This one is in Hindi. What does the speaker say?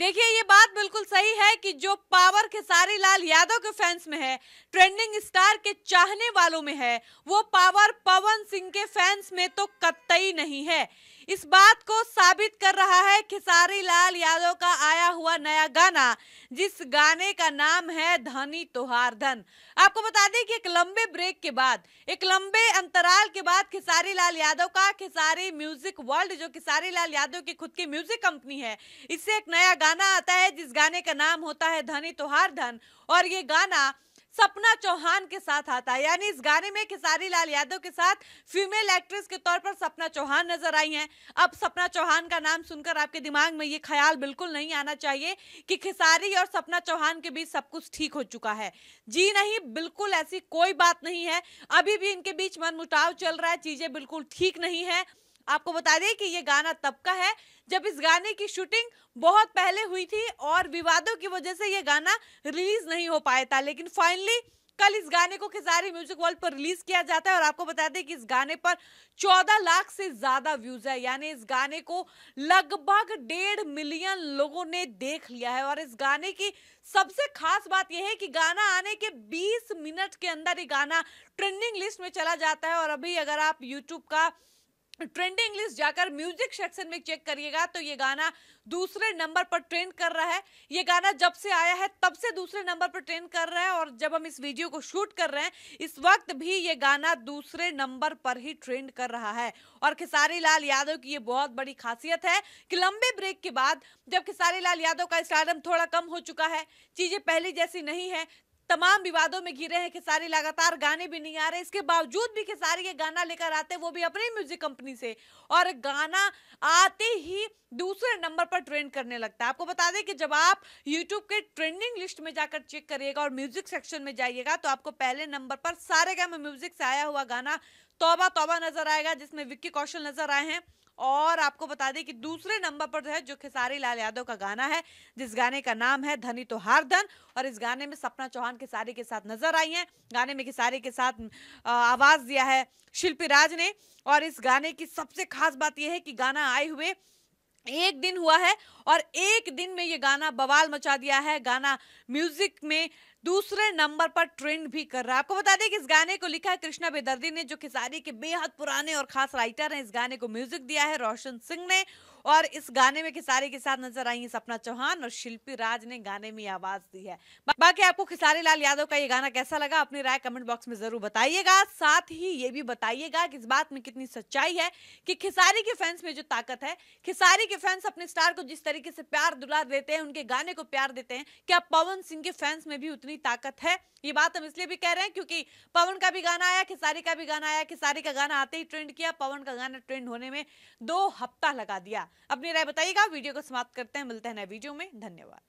देखिए ये बात बिल्कुल सही है कि जो पावर खेसारी लाल यादव के फैंस में है ट्रेंडिंग स्टार के चाहने वालों में है वो पावर पवन सिंह के फैंस में तो कतई नहीं है इस बात को साबित कर रहा है खेसारी लाल यादव का आया हुआ नया गाना जिस गाने का नाम है धनी तोहार धन आपको बता दें कि एक लंबे ब्रेक के बाद एक लंबे अंतराल के बाद खेसारी लाल यादव का खेसारी म्यूजिक वर्ल्ड जो खेसारी लाल यादव की खुद की म्यूजिक कंपनी है इससे एक नया गाना आता है जिस गाने का नाम होता है धनी तोहार धन और ये गाना सपना चौहान के साथ आता है यानी इस गाने में खिसारी लाल यादव के साथ फीमेल एक्ट्रेस के तौर पर सपना चौहान नजर आई हैं अब सपना चौहान का नाम सुनकर आपके दिमाग में ये ख्याल बिल्कुल नहीं आना चाहिए कि खिसारी और सपना चौहान के बीच सब कुछ ठीक हो चुका है जी नहीं बिल्कुल ऐसी कोई बात नहीं है अभी भी इनके बीच मनमुटाव चल रहा है चीजें बिल्कुल ठीक नहीं है आपको बता दें कि ये गाना तब का है जब इस गाने की शूटिंग बहुत पहले हुई थी और विवादों की वजह से ये गाना रिलीज नहीं हो पाया था लेकिन फाइनली कल इस गाने को खिजारी म्यूजिक वर्ल्ड पर रिलीज किया जाता है और आपको बता दें कि इस गाने पर 14 लाख से ज्यादा व्यूज है यानी इस गाने को लगभग डेढ़ मिलियन लोगों ने देख लिया है और इस गाने की सबसे खास बात यह है कि गाना आने के 20 मिनट के अंदर ही गाना ट्रेंडिंग लिस्ट में चला जाता है और अभी अगर आप यूट्यूब का ट्रेंडिंग लिस्ट जाकर म्यूजिक सेक्शन में चेक करिएगा तो ये गाना दूसरे नंबर पर ट्रेंड कर रहा है ये गाना जब से आया है तब से दूसरे नंबर पर ट्रेंड कर रहा है और जब हम इस वीडियो को शूट कर रहे हैं इस वक्त भी ये गाना दूसरे नंबर पर ही ट्रेंड कर रहा है और खेसारी लाल यादव की ये बहुत बड़ी खासियत है कि लंबे ब्रेक के बाद जब खेसारी लाल यादव का स्टार्डम थोड़ा कम हो चुका है चीजें पहले जैसी नहीं है तमाम विवादों में घिरे हैं खेसारी लगातार गाने भी नहीं आ रहे इसके बावजूद भी खेसारी ये गाना लेकर आते हैं वो भी अपनी म्यूजिक कंपनी से और गाना आते ही दूसरे नंबर पर ट्रेंड करने लगता है आपको बता दें कि जब आप यूट्यूब के ट्रेंडिंग लिस्ट में जाकर चेक करिएगा और म्यूजिक सेक्शन में जाइएगा तो आपको पहले नंबर पर सारे गम म्यूजिक से आया हुआ गाना तोबा तोबा नजर आएगा जिसमें विक्की कौशल नजर आए हैं और आपको बता दें कि दूसरे नंबर पर जो है जो खेसारी लाल यादव का गाना है जिस गाने का नाम है धनी तो हार धन और इस गाने में सपना चौहान खेसारी के साथ नजर आई हैं गाने में खेसारी के साथ आवाज दिया है शिल्पी राज ने और इस गाने की सबसे खास बात यह है कि गाना आए हुए एक दिन हुआ है और एक दिन में ये गाना बवाल मचा दिया है गाना म्यूजिक में दूसरे नंबर पर ट्रेंड भी कर रहा है आपको बता दें कि इस गाने को लिखा है कृष्णा बेदर्दी ने जो खिसारी के बेहद पुराने और खास राइटर हैं इस गाने को म्यूजिक दिया है रोशन सिंह ने और इस गाने में खिसारी के साथ नजर आई है सपना चौहान और शिल्पी राज ने गाने में आवाज दी है बाकी आपको खिसारी लाल यादव का ये गाना कैसा लगा अपनी राय कमेंट बॉक्स में जरूर बताइएगा साथ ही ये भी बताइएगा कि इस बात में कितनी सच्चाई है कि खिसारी के फैंस में जो ताकत है खिसारी के फैंस अपने स्टार को जिस तरीके से प्यार दुलार देते हैं उनके गाने को प्यार देते हैं क्या पवन सिंह के फैंस में भी उतनी ताकत है ये बात हम इसलिए भी कह रहे हैं क्योंकि पवन का भी गाना आया खिसारी का भी गाना आया खिसारी का गाना आते ही ट्रेंड किया पवन का गाना ट्रेंड होने में दो हफ्ता लगा दिया अपनी राय बताइएगा वीडियो को समाप्त करते हैं मिलते हैं नए वीडियो में धन्यवाद